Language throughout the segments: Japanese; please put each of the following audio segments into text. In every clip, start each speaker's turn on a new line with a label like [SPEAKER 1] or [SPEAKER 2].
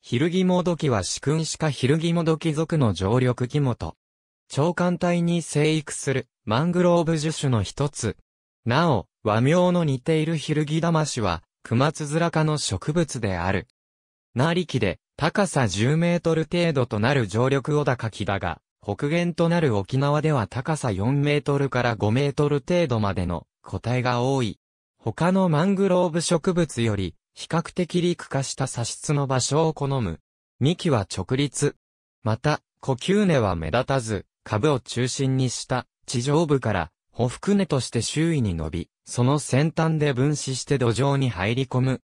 [SPEAKER 1] ヒルギモドキは四君しかヒルギモドキ族の常緑木元。長官帯に生育するマングローブ樹種の一つ。なお、和名の似ているヒルギダマシは、クマツズラ科の植物である。なりきで、高さ10メートル程度となる常緑小高木だが、北限となる沖縄では高さ4メートルから5メートル程度までの個体が多い。他のマングローブ植物より比較的陸化した砂質の場所を好む。幹は直立。また、呼吸根は目立たず、株を中心にした地上部からほふく根として周囲に伸び、その先端で分子して土壌に入り込む。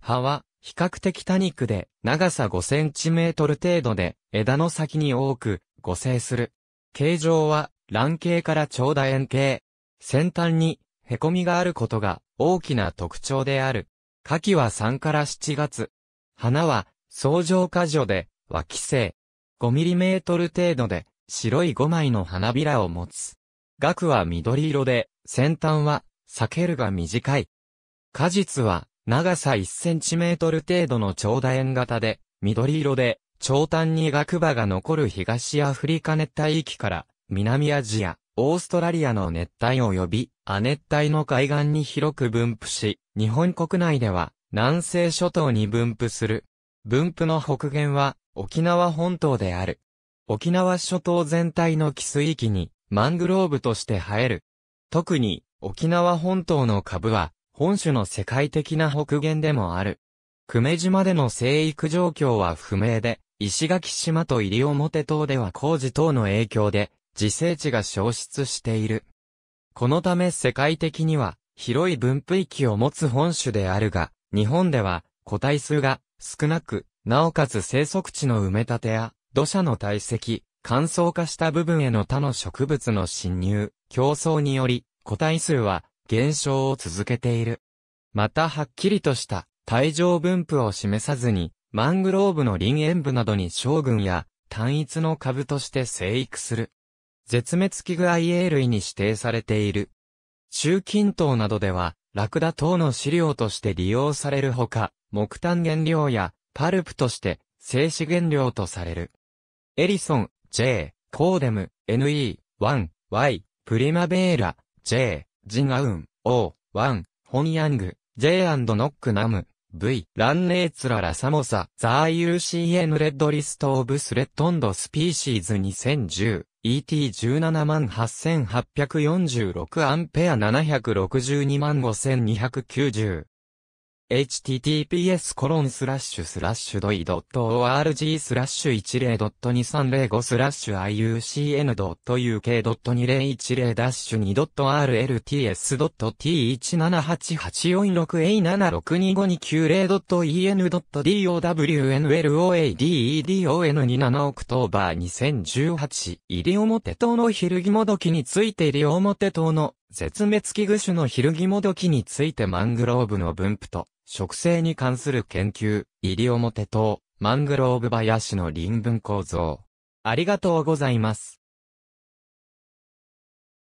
[SPEAKER 1] 葉は比較的多肉で長さ5センチメートル程度で枝の先に多く互生する。形状は卵形から長楕円形。先端に凹みがあることが大きな特徴である。夏季は3から7月。花は、相乗果樹で、脇性。5トル程度で、白い5枚の花びらを持つ。額は緑色で、先端は、裂けるが短い。果実は、長さ1トル程度の長楕円型で、緑色で、長短に額葉が残る東アフリカ熱帯域から、南アジア、オーストラリアの熱帯及び亜熱帯の海岸に広く分布し、日本国内では南西諸島に分布する。分布の北限は沖縄本島である。沖縄諸島全体の寄水域にマングローブとして生える。特に沖縄本島の株は本種の世界的な北限でもある。久米島での生育状況は不明で、石垣島と西表島では工事等の影響で自生地が消失している。このため世界的には広い分布域を持つ本種であるが、日本では個体数が少なく、なおかつ生息地の埋め立てや土砂の堆積、乾燥化した部分への他の植物の侵入、競争により個体数は減少を続けている。またはっきりとした体状分布を示さずに、マングローブの林園部などに将軍や単一の株として生育する。絶滅危惧 IA 類に指定されている。中近東などでは、ラクダ等の飼料として利用されるほか、木炭原料やパルプとして生死原料とされる。エリソン、J、コーデム、NE、1、Y、プリマベーラ、J、ジンアウン、O、1、ホンヤング、J& ノックナム、V、ランネーツララサモサ、ザー UCN レッドリストオブスレッドンドスピーシーズ2010。ET17 8846アンペア762万5290 https コロンスラッシュスラッシュドイドット org スラッシュ一0ドット二三零五スラッシュ iucn ドット uk ドット二零一零ダッシュ二ドット rlts ドット t 一七八八四六 a 七六二五二九零ドット en ドット downloadedon 二七オクトーバー二千十八西表島の昼着もどきについて西表島の絶滅危惧種のヒルギモドキについてマングローブの分布と、植生に関する研究、り表島、マングローブ林の林分構造。ありがとうございます。